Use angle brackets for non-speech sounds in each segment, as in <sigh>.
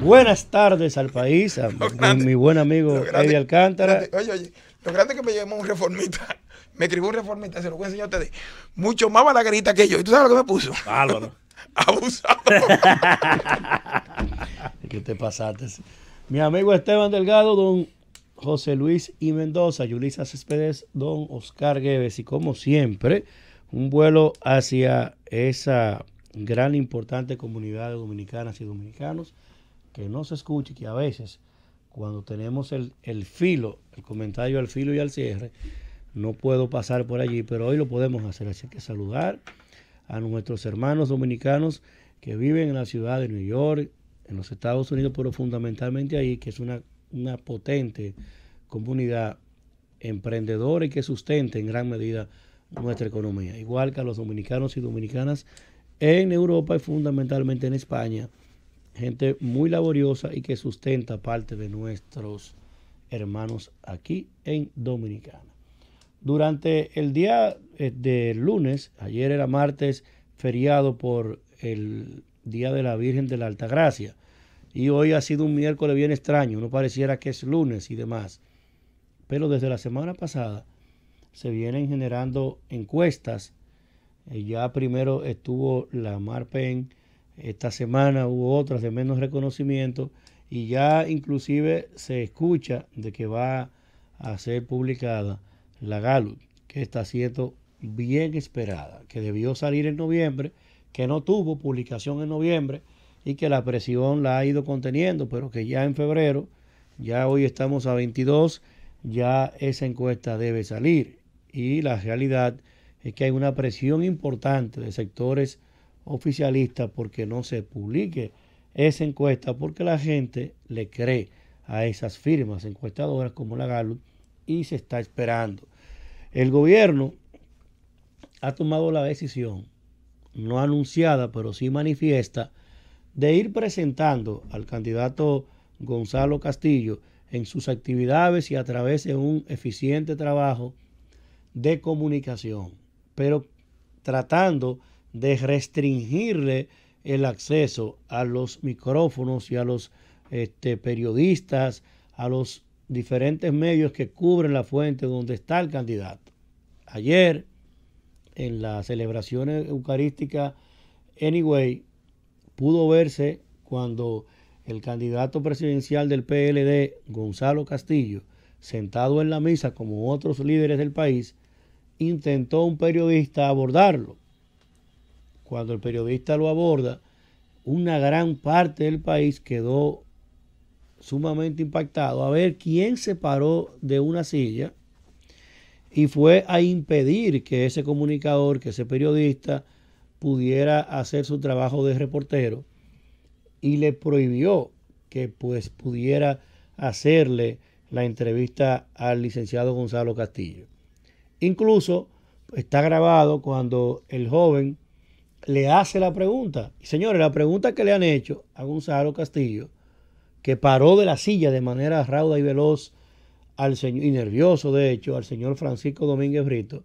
Buenas tardes al país, <laughs> mi buen amigo grande, Alcántara. oye, oye, lo grande que me llamó un reformista, <laughs> me escribió un reformista, se lo voy a enseñar a ustedes, mucho más balaguerita que yo. ¿Y tú sabes lo que me puso? Álvaro. <laughs> Abusado. ¿Qué te pasaste? Mi amigo Esteban Delgado, don José Luis y Mendoza, Yulisa Céspedes, don Oscar Gueves. Y como siempre, un vuelo hacia esa gran, importante comunidad de dominicanas y dominicanos que no se escuche, que a veces cuando tenemos el, filo, el comentario al filo y al cierre, no puedo pasar por allí, pero hoy lo podemos hacer. Así que saludar a nuestros hermanos dominicanos que viven en la ciudad de New York, en los Estados Unidos, pero fundamentalmente ahí, que es una, una potente comunidad emprendedora y que sustenta en gran medida nuestra economía. Igual que a los dominicanos y dominicanas en Europa y fundamentalmente en España, gente muy laboriosa y que sustenta parte de nuestros hermanos aquí en Dominicana. Durante el día eh, de lunes, ayer era martes, feriado por el Día de la Virgen de la Gracia, y hoy ha sido un miércoles bien extraño, no pareciera que es lunes y demás, pero desde la semana pasada se vienen generando encuestas, eh, ya primero estuvo la Marpen esta semana hubo otras de menos reconocimiento y ya inclusive se escucha de que va a ser publicada la Gallup, que está siendo bien esperada, que debió salir en noviembre, que no tuvo publicación en noviembre y que la presión la ha ido conteniendo, pero que ya en febrero, ya hoy estamos a 22, ya esa encuesta debe salir. Y la realidad es que hay una presión importante de sectores oficialista porque no se publique esa encuesta, porque la gente le cree a esas firmas encuestadoras como la Gallup y se está esperando. El gobierno ha tomado la decisión, no anunciada, pero sí manifiesta, de ir presentando al candidato Gonzalo Castillo en sus actividades y a través de un eficiente trabajo de comunicación, pero tratando de restringirle el acceso a los micrófonos y a los este, periodistas, a los diferentes medios que cubren la fuente donde está el candidato. Ayer, en la celebración eucarística anyway, pudo verse cuando el candidato presidencial del PLD, Gonzalo Castillo, sentado en la misa como otros líderes del país, intentó un periodista abordarlo cuando el periodista lo aborda, una gran parte del país quedó sumamente impactado a ver quién se paró de una silla y fue a impedir que ese comunicador, que ese periodista pudiera hacer su trabajo de reportero y le prohibió que pues pudiera hacerle la entrevista al licenciado Gonzalo Castillo. Incluso está grabado cuando el joven le hace la pregunta. Y señores, la pregunta que le han hecho a Gonzalo Castillo, que paró de la silla de manera rauda y veloz al señor, y nervioso de hecho, al señor Francisco Domínguez Brito,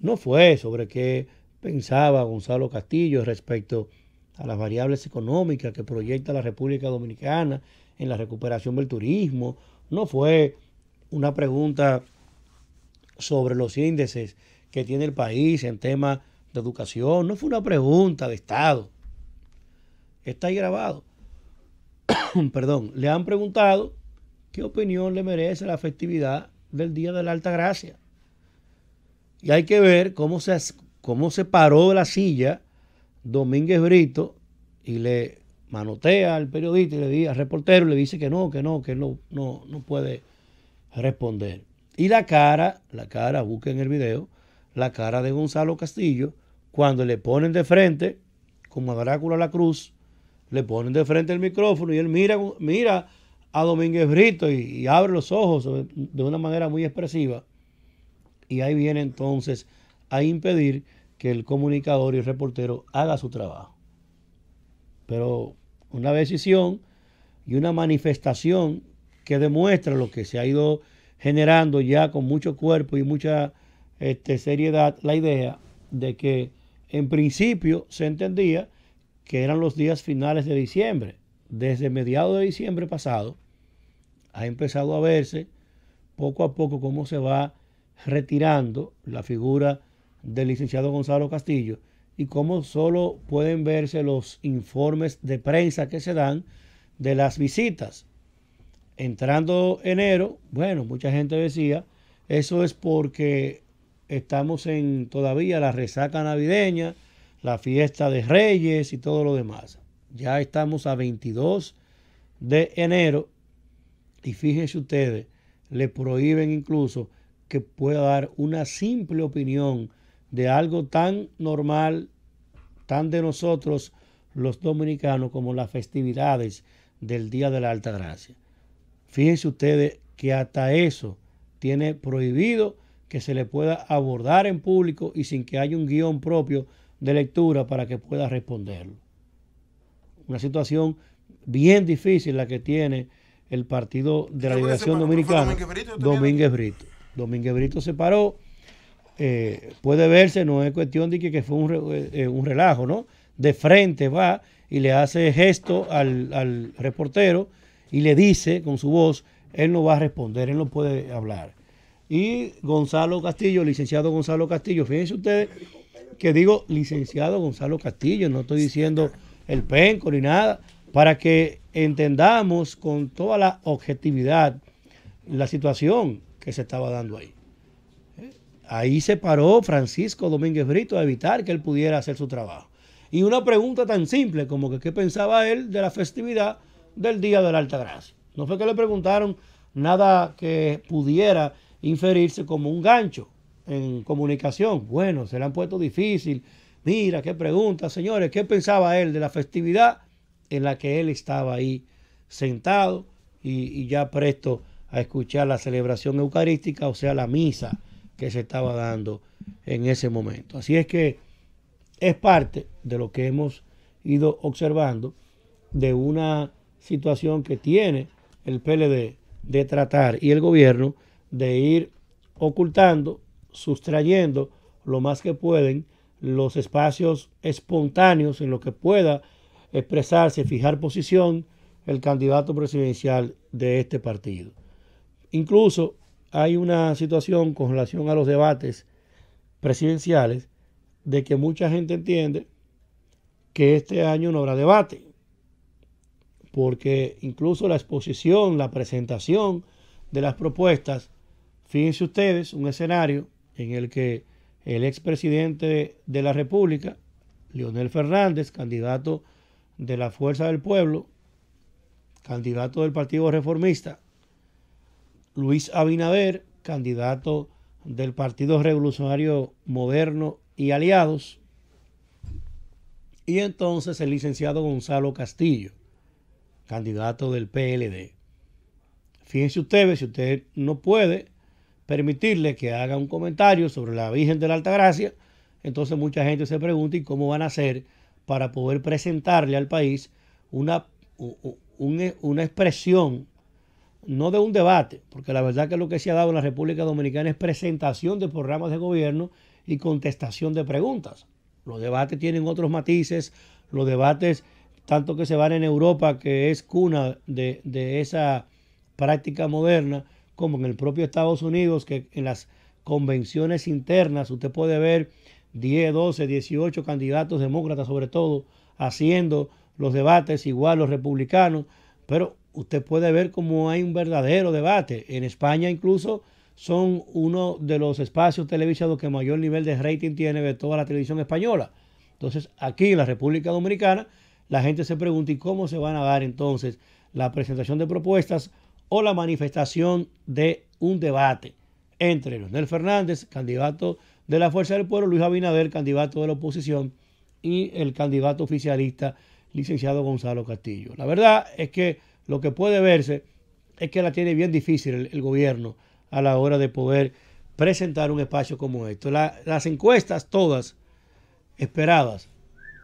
no fue sobre qué pensaba Gonzalo Castillo respecto a las variables económicas que proyecta la República Dominicana en la recuperación del turismo, no fue una pregunta sobre los índices que tiene el país en temas de educación, no fue una pregunta de Estado. Está ahí grabado. <coughs> Perdón, le han preguntado qué opinión le merece la festividad del Día de la Alta Gracia. Y hay que ver cómo se, cómo se paró la silla Domínguez Brito y le manotea al periodista y le dice, al reportero le dice que no, que no, que no, no, no puede responder. Y la cara, la cara, busquen el video, la cara de Gonzalo Castillo cuando le ponen de frente, como a Drácula la cruz, le ponen de frente el micrófono y él mira, mira a Domínguez Brito y, abre los ojos de una manera muy expresiva. Y ahí viene entonces a impedir que el comunicador y el reportero haga su trabajo. Pero una decisión y una manifestación que demuestra lo que se ha ido generando ya con mucho cuerpo y mucha este, seriedad, la idea de que en principio se entendía que eran los días finales de diciembre. Desde mediados de diciembre pasado ha empezado a verse poco a poco cómo se va retirando la figura del licenciado Gonzalo Castillo y cómo solo pueden verse los informes de prensa que se dan de las visitas. Entrando enero, bueno, mucha gente decía, eso es porque estamos en todavía la resaca navideña, la fiesta de Reyes y todo lo demás. Ya estamos a 22 de enero y fíjense ustedes, le prohíben incluso que pueda dar una simple opinión de algo tan normal, tan de nosotros los dominicanos como las festividades del Día de la Alta Gracia. Fíjense ustedes que hasta eso tiene prohibido que se le pueda abordar en público y sin que haya un guión propio de lectura para que pueda responderlo. Una situación bien difícil la que tiene el Partido de la Liberación Dominicana, Domínguez Brito. Domínguez Brito. se paró, eh, puede verse, no es cuestión de que, fue un, eh, un, relajo, ¿no? De frente va y le hace gesto al, al reportero y le dice con su voz, él no va a responder, él no puede hablar y Gonzalo Castillo, licenciado Gonzalo Castillo. Fíjense ustedes que digo licenciado Gonzalo Castillo, no estoy diciendo el penco ni nada, para que entendamos con toda la objetividad la situación que se estaba dando ahí. Ahí se paró Francisco Domínguez Brito a evitar que él pudiera hacer su trabajo. Y una pregunta tan simple como que qué pensaba él de la festividad del Día de la Alta Gracia. No fue que le preguntaron nada que pudiera inferirse como un gancho en comunicación. Bueno, se le han puesto difícil. Mira, qué pregunta, señores, ¿qué pensaba él de la festividad en la que él estaba ahí sentado y, ya presto a escuchar la celebración eucarística, o sea, la misa que se estaba dando en ese momento? Así es que es parte de lo que hemos ido observando de una situación que tiene el PLD de tratar y el gobierno de ir ocultando, sustrayendo lo más que pueden los espacios espontáneos en los que pueda expresarse, fijar posición el candidato presidencial de este partido. Incluso hay una situación con relación a los debates presidenciales de que mucha gente entiende que este año no habrá debate, porque incluso la exposición, la presentación de las propuestas Fíjense ustedes un escenario en el que el expresidente de la República, Leonel Fernández, candidato de la Fuerza del Pueblo, candidato del Partido Reformista, Luis Abinader, candidato del Partido Revolucionario Moderno y Aliados, y entonces el licenciado Gonzalo Castillo, candidato del PLD. Fíjense ustedes, si usted no puede permitirle que haga un comentario sobre la Virgen de la Altagracia, entonces mucha gente se pregunta y cómo van a hacer para poder presentarle al país e, una, expresión, no de un debate, porque la verdad que lo que se ha dado en la República Dominicana es presentación de programas de gobierno y contestación de preguntas. Los debates tienen otros matices, los debates, tanto que se van en Europa, que es cuna de esa práctica moderna, como en el propio Estados Unidos, que en las convenciones internas usted puede ver 10, 12, 18 candidatos demócratas sobre todo haciendo los debates igual los republicanos, pero usted puede ver cómo hay un verdadero debate. En España incluso son uno de los espacios televisados que mayor nivel de rating tiene de toda la televisión española. Entonces aquí en la República Dominicana la gente se pregunta y cómo se van a dar entonces la presentación de propuestas o la manifestación de un debate entre Leonel Fernández, candidato de la Fuerza del Pueblo, Luis Abinader, candidato de la oposición, y el candidato oficialista, licenciado Gonzalo Castillo. La verdad es que lo que puede verse es que la tiene bien difícil el, gobierno a la hora de poder presentar un espacio como esto. las encuestas todas esperadas,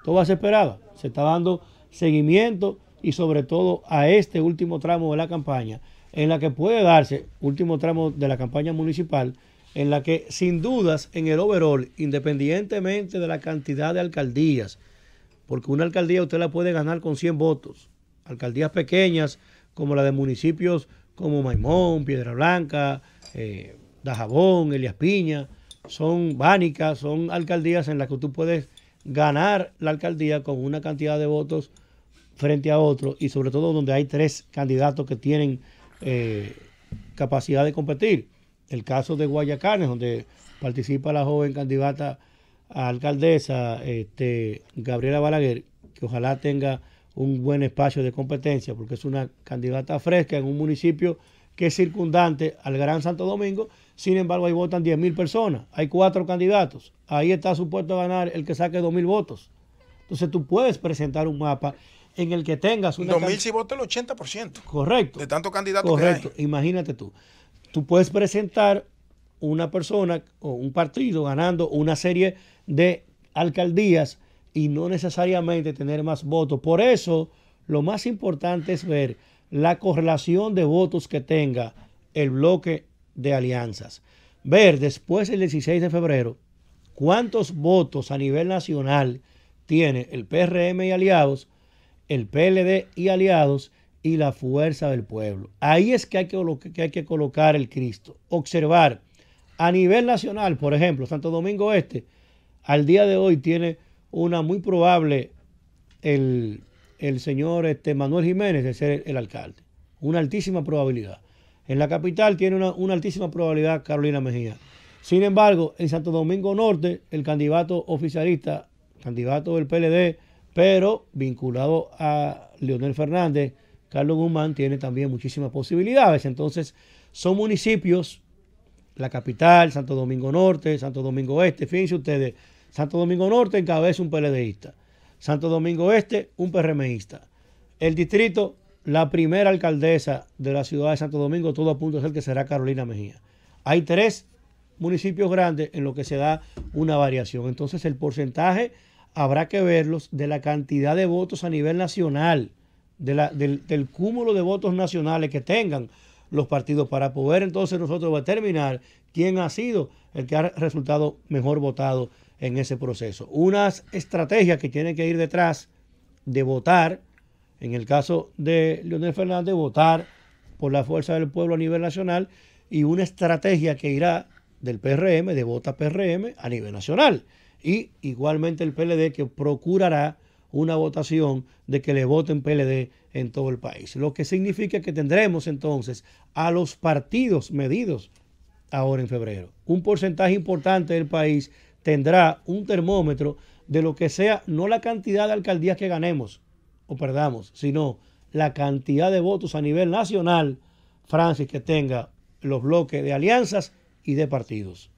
todas esperadas, se está dando seguimiento y sobre todo a este último tramo de la campaña, en la que puede darse, último tramo de la campaña municipal, en la que sin dudas en el overall, independientemente de la cantidad de alcaldías, porque una alcaldía usted la puede ganar con 100 votos, alcaldías pequeñas como la de municipios como Maimón, Piedra Blanca, eh, Dajabón, Elias Piña, son bánicas, son alcaldías en las que tú puedes ganar la alcaldía con una cantidad de votos frente a otro y sobre todo donde hay tres candidatos que tienen eh, capacidad de competir. El caso de Guayacanes, donde participa la joven candidata a alcaldesa este, Gabriela Balaguer, que ojalá tenga un buen espacio de competencia, porque es una candidata fresca en un municipio que es circundante al Gran Santo Domingo, sin embargo ahí votan 10.000 personas, hay cuatro candidatos, ahí está supuesto ganar el que saque mil votos. Entonces tú puedes presentar un mapa en el que tengas un 2000 si vota el 80%. Correcto. De tantos candidatos Correcto. Imagínate tú. Tú puedes presentar una persona o un partido ganando una serie de alcaldías y no necesariamente tener más votos. Por eso, lo más importante es ver la correlación de votos que tenga el bloque de alianzas. Ver después el 16 de febrero cuántos votos a nivel nacional tiene el PRM y aliados el PLD y aliados y la fuerza del pueblo. Ahí es que hay que, colocar el Cristo. Observar a nivel nacional, por ejemplo, Santo Domingo Este, al día de hoy tiene una muy probable el, el señor este, Manuel Jiménez de ser el, alcalde. Una altísima probabilidad. En la capital tiene una, una altísima probabilidad Carolina Mejía. Sin embargo, en Santo Domingo Norte, el candidato oficialista, candidato del PLD, pero vinculado a Leonel Fernández, Carlos Guzmán tiene también muchísimas posibilidades. Entonces, son municipios, la capital, Santo Domingo Norte, Santo Domingo Este. fíjense ustedes, Santo Domingo Norte encabeza un PLDista, Santo Domingo Este un PRMista. El distrito, la primera alcaldesa de la ciudad de Santo Domingo, todo punto de ser que será Carolina Mejía. Hay tres municipios grandes en los que se da una variación. Entonces, el porcentaje habrá que verlos de la cantidad de votos a nivel nacional, de del, del cúmulo de votos nacionales que tengan los partidos para poder entonces nosotros determinar quién ha sido el que ha resultado mejor votado en ese proceso. Unas estrategias que tienen que ir detrás de votar, en el caso de Leonel Fernández, votar por la fuerza del pueblo a nivel nacional y una estrategia que irá del PRM, de Vota PRM, a nivel nacional y igualmente el PLD que procurará una votación de que le voten PLD en todo el país. Lo que significa que tendremos entonces a los partidos medidos ahora en febrero. Un porcentaje importante del país tendrá un termómetro de lo que sea, no la cantidad de alcaldías que ganemos o perdamos, sino la cantidad de votos a nivel nacional, Francis, que tenga los bloques de alianzas y de partidos.